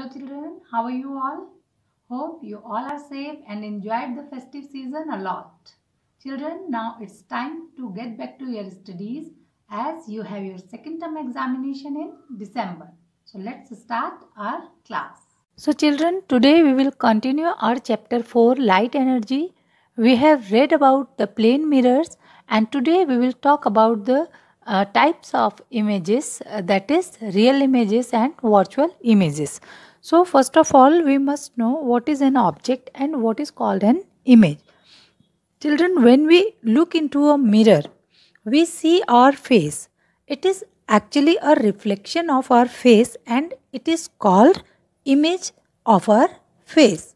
Hello children, how are you all? Hope you all are safe and enjoyed the festive season a lot. Children, now it's time to get back to your studies as you have your second term examination in December. So let's start our class. So children, today we will continue our chapter 4 light energy. We have read about the plane mirrors and today we will talk about the uh, types of images uh, that is real images and virtual images. So first of all we must know what is an object and what is called an image. Children when we look into a mirror we see our face. It is actually a reflection of our face and it is called image of our face.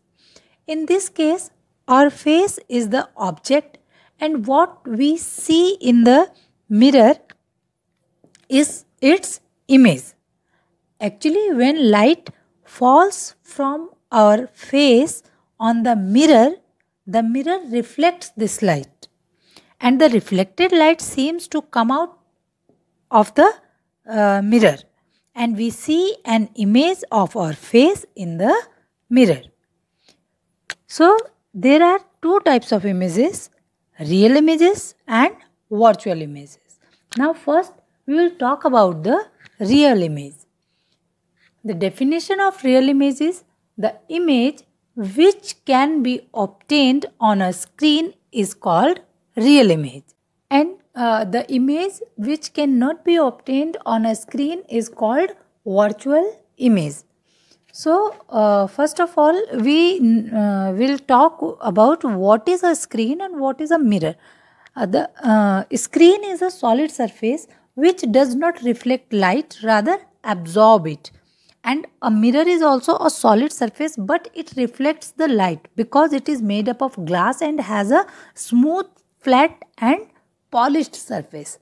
In this case our face is the object and what we see in the mirror is its image. Actually when light falls from our face on the mirror, the mirror reflects this light. And the reflected light seems to come out of the uh, mirror. And we see an image of our face in the mirror. So, there are two types of images real images and virtual images. Now, first we will talk about the real image. The definition of real image is the image which can be obtained on a screen is called real image and uh, the image which cannot be obtained on a screen is called virtual image. So, uh, first of all, we uh, will talk about what is a screen and what is a mirror. Uh, the uh, screen is a solid surface which does not reflect light, rather absorb it and a mirror is also a solid surface but it reflects the light because it is made up of glass and has a smooth flat and polished surface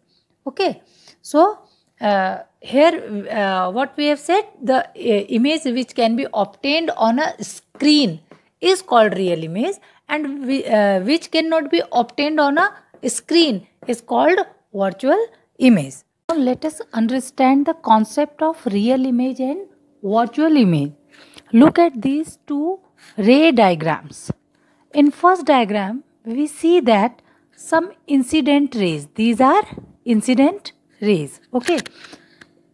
okay so uh, here uh, what we have said the uh, image which can be obtained on a screen is called real image and we, uh, which cannot be obtained on a screen is called virtual image now let us understand the concept of real image and visual image. Look at these two ray diagrams. In first diagram, we see that some incident rays. These are incident rays. Okay.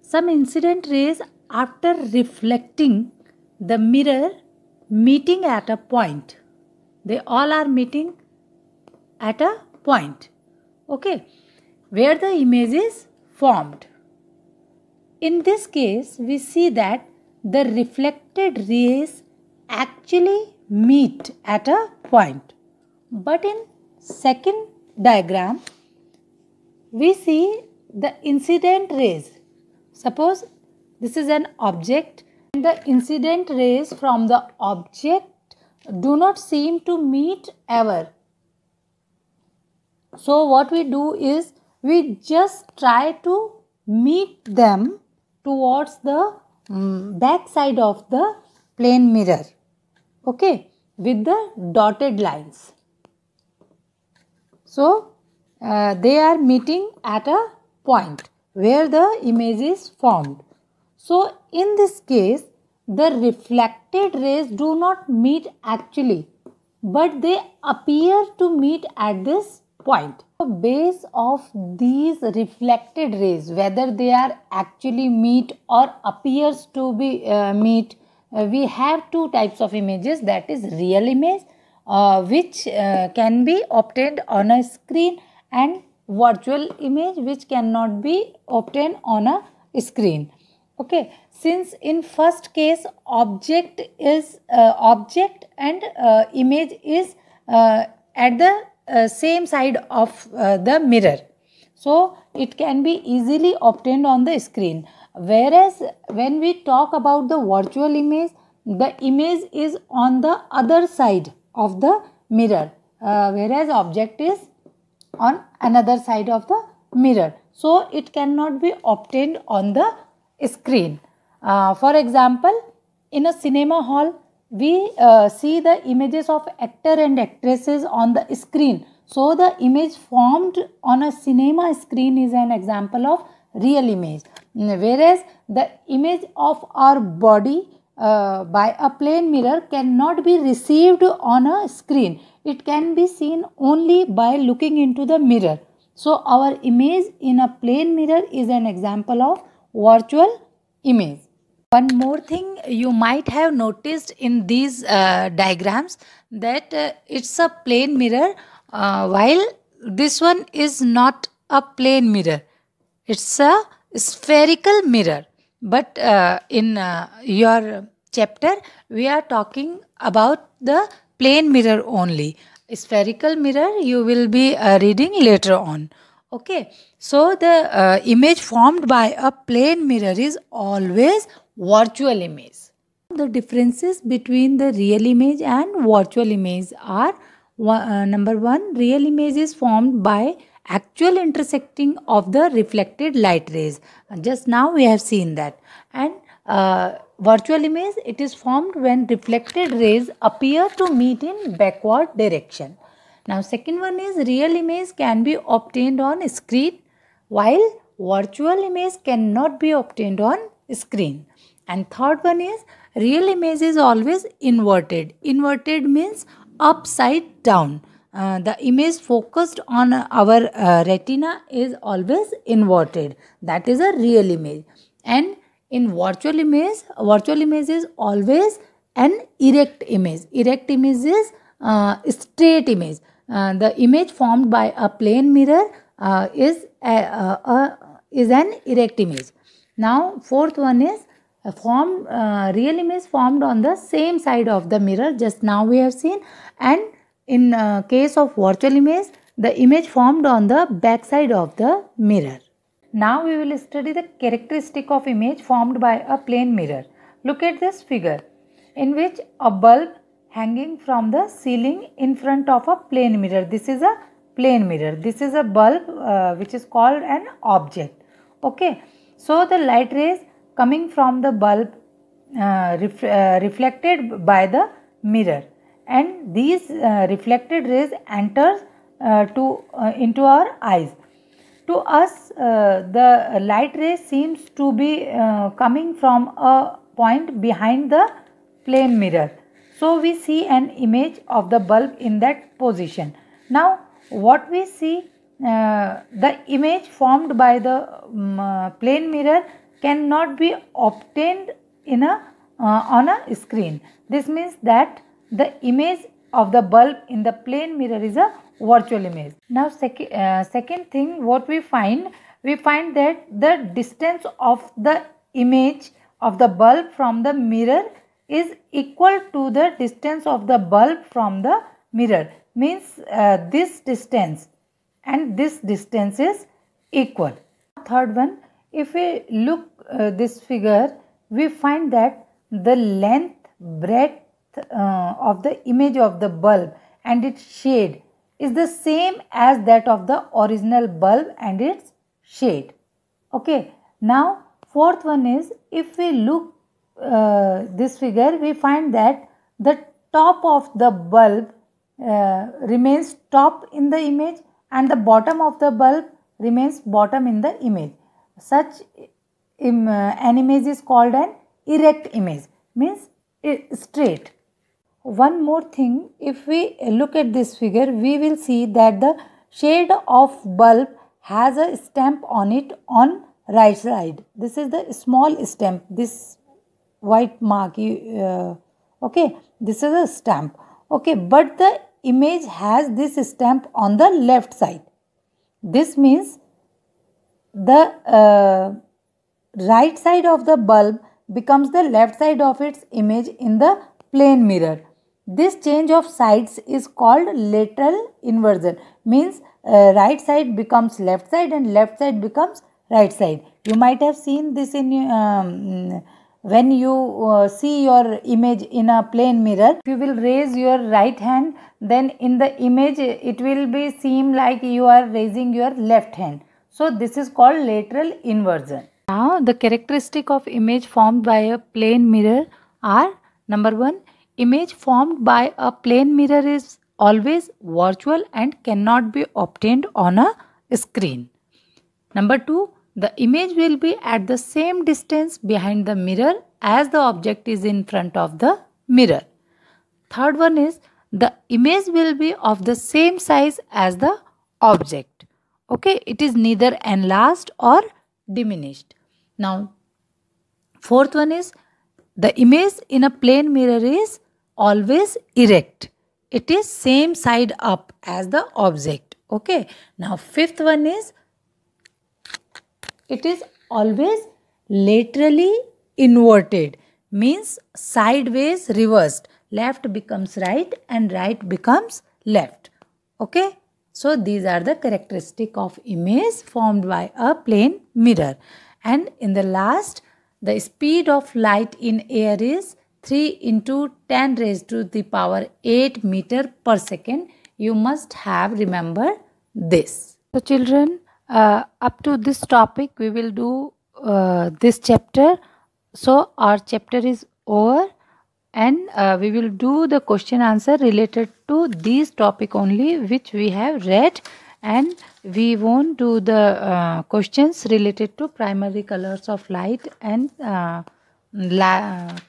Some incident rays after reflecting the mirror meeting at a point. They all are meeting at a point. Okay. Where the image is formed. In this case, we see that the reflected rays actually meet at a point. But in second diagram, we see the incident rays. Suppose this is an object and the incident rays from the object do not seem to meet ever. So what we do is we just try to meet them towards the Mm, back side of the plane mirror okay with the dotted lines so uh, they are meeting at a point where the image is formed so in this case the reflected rays do not meet actually but they appear to meet at this point base of these reflected rays whether they are actually meet or appears to be uh, meet uh, we have two types of images that is real image uh, which uh, can be obtained on a screen and virtual image which cannot be obtained on a screen okay since in first case object is uh, object and uh, image is at the uh, same side of uh, the mirror. So, it can be easily obtained on the screen. Whereas, when we talk about the virtual image, the image is on the other side of the mirror. Uh, whereas, object is on another side of the mirror. So, it cannot be obtained on the screen. Uh, for example, in a cinema hall, we uh, see the images of actor and actresses on the screen. So the image formed on a cinema screen is an example of real image. Mm, whereas the image of our body uh, by a plane mirror cannot be received on a screen. It can be seen only by looking into the mirror. So our image in a plane mirror is an example of virtual image. One more thing you might have noticed in these uh, diagrams that uh, it's a plane mirror uh, while this one is not a plane mirror. It's a spherical mirror. But uh, in uh, your chapter we are talking about the plane mirror only. Spherical mirror you will be uh, reading later on. Okay. So the image formed by a plane mirror is always virtual image. The differences between the real image and virtual image are uh, number one, real image is formed by actual intersecting of the reflected light rays. Just now we have seen that. And uh, virtual image, it is formed when reflected rays appear to meet in backward direction. Now second one is real image can be obtained on screen while virtual image cannot be obtained on screen. And third one is real image is always inverted. Inverted means upside down. Uh, the image focused on our uh, retina is always inverted. That is a real image. And in virtual image, virtual image is always an erect image. Erect image is uh, straight image. Uh, the image formed by a plane mirror uh, is a, a, uh, a, is an erect image. Now, fourth one is form uh, real image formed on the same side of the mirror just now we have seen and in uh, case of virtual image the image formed on the back side of the mirror. Now we will study the characteristic of image formed by a plane mirror. Look at this figure in which a bulb hanging from the ceiling in front of a plane mirror. This is a plane mirror. This is a bulb uh, which is called an object. Okay. So the light rays coming from the bulb uh, ref uh, reflected by the mirror and these uh, reflected rays enters uh, to uh, into our eyes to us uh, the light ray seems to be coming from a point behind the plane mirror so we see an image of the bulb in that position now what we see the image formed by the um, plane mirror cannot be obtained in a uh, on a screen. This means that the image of the bulb in the plane mirror is a virtual image. Now sec uh, second thing what we find, we find that the distance of the image of the bulb from the mirror is equal to the distance of the bulb from the mirror means uh, this distance and this distance is equal. Third one if we look uh, this figure, we find that the length, breadth uh, of the image of the bulb and its shade is the same as that of the original bulb and its shade. Okay. Now, fourth one is if we look uh, this figure, we find that the top of the bulb uh, remains top in the image and the bottom of the bulb remains bottom in the image. Such Im, an image is called an erect image means straight. One more thing if we look at this figure we will see that the shade of bulb has a stamp on it on right side. This is the small stamp this white mark uh, okay this is a stamp okay but the image has this stamp on the left side. This means the uh, right side of the bulb becomes the left side of its image in the plane mirror. This change of sides is called lateral inversion means uh, right side becomes left side and left side becomes right side. You might have seen this in um, when you uh, see your image in a plane mirror. If you will raise your right hand then in the image it will be seem like you are raising your left hand. So this is called lateral inversion. Now the characteristic of image formed by a plane mirror are number 1 image formed by a plane mirror is always virtual and cannot be obtained on a screen. Number 2 the image will be at the same distance behind the mirror as the object is in front of the mirror. Third one is the image will be of the same size as the object okay it is neither enlarged or diminished now fourth one is the image in a plane mirror is always erect it is same side up as the object okay now fifth one is it is always laterally inverted means sideways reversed left becomes right and right becomes left okay so these are the characteristic of image formed by a plane mirror. And in the last, the speed of light in air is 3 into 10 raised to the power 8 meter per second. You must have remember this. So children, uh, up to this topic we will do uh, this chapter. So our chapter is over and uh, we will do the question answer related to these topic only which we have read and we won't do the uh, questions related to primary colors of light and uh,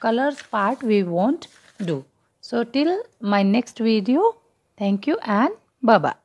colors part we won't do. So till my next video, thank you and bye-bye.